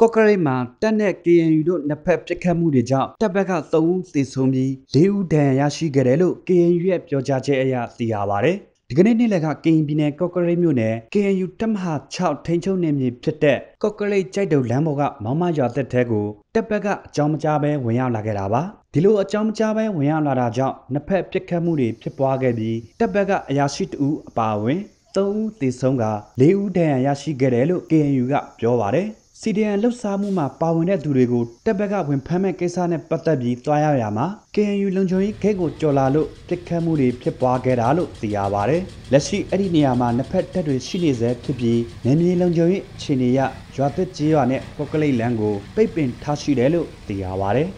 ကော့ကရိတ်မှာတပ်နဲ့ KNU တို့နှစ်ဖက်ပစ်ခတ်မှုတွေကြောင့်တပ်ဘက်က3ဦးသေဆုံးပြီး4ဦးဒဏ်ရာရရှိခဲ့တယ်လို့ KNU ရဲ့ပြောကြားချက်အရသိရပါတယ်။ဒီကနေ့နေ့လည်ကကရင်ပြည်နယ်ကော့ကရိတ်မြို့နယ် KNU တပ်မဟာ6ထိန်းချုပ်နယ်မြေဖြစ်တဲ့ကော့ကရိတ်ကြိုက်တုံလမ်းပေါ်ကမောင်မရွာသက်ထဲကိုတပ်ဘက်ကအကြောင်းမကြားဘဲဝင်ရောက်လာခဲ့တာပါဒီလိုအကြောင်းမကြားဘဲဝင်ရောက်လာတာကြောင့်နှစ်ဖက်ပစ်ခတ်မှုတွေဖြစ်ပွားခဲ့ပြီးတပ်ဘက်ကအရာရှိတဦးအပါအဝင်3ဦးသေဆုံးက4ဦးဒဏ်ရာရရှိခဲ့တယ်လို့ KNU ကပြောပါတယ် CDN လှုပ်ရှားမှုမှာပါဝင်တဲ့သူတွေကိုတပ်ဘက်ကဝင်ဖမ်းမဲ့ကိစ္စနဲ့ပတ်သက်ပြီးတွားရရမှာ KNU လုံခြုံရေးဂိတ်ကိုကျော်လာလို့ပြစ်ခတ်မှုတွေဖြစ်ပွားခဲ့တာလို့သိရပါတယ်။လက်ရှိအဲ့ဒီနေရာမှာနှစ်ဖက်တပ်တွေရှိနေဆဲဖြစ်ပြီးနေမြေလုံခြုံရေးအခြေအနေရရွာသစ်ကြီးရွာနဲ့ကော့ကလိတ်လမ်းကိုပိတ်ပင်ထားရှိတယ်လို့သိရပါတယ်။